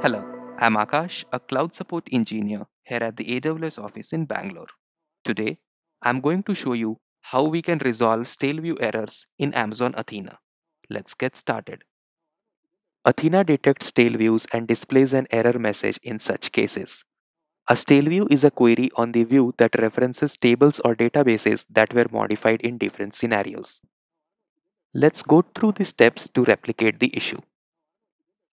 Hello, I'm Akash, a cloud support engineer here at the AWS office in Bangalore. Today, I'm going to show you how we can resolve stale view errors in Amazon Athena. Let's get started. Athena detects stale views and displays an error message in such cases. A stale view is a query on the view that references tables or databases that were modified in different scenarios. Let's go through the steps to replicate the issue.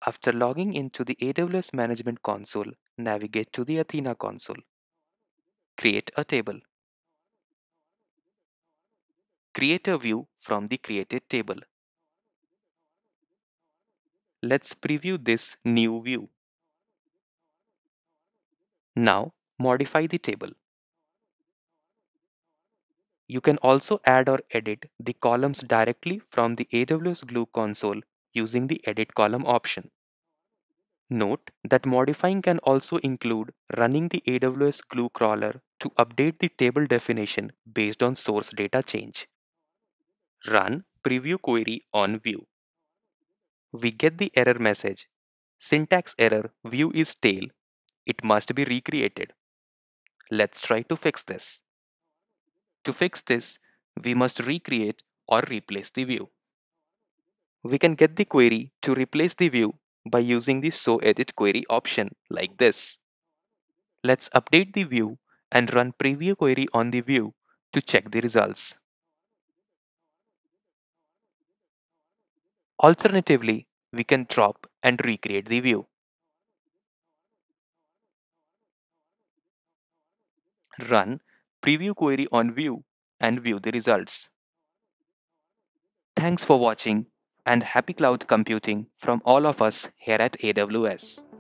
After logging into the AWS Management Console, navigate to the Athena console. Create a table. Create a view from the created table. Let's preview this new view. Now, modify the table. You can also add or edit the columns directly from the AWS Glue console using the Edit column option. Note that modifying can also include running the AWS Glue crawler to update the table definition based on source data change. Run preview query on view. We get the error message. Syntax error view is stale. It must be recreated. Let's try to fix this. To fix this, we must recreate or replace the view. We can get the query to replace the view by using the show edit query option like this. Let's update the view and run preview query on the view to check the results. Alternatively, we can drop and recreate the view. Run preview query on view and view the results. Thanks for watching and happy cloud computing from all of us here at AWS.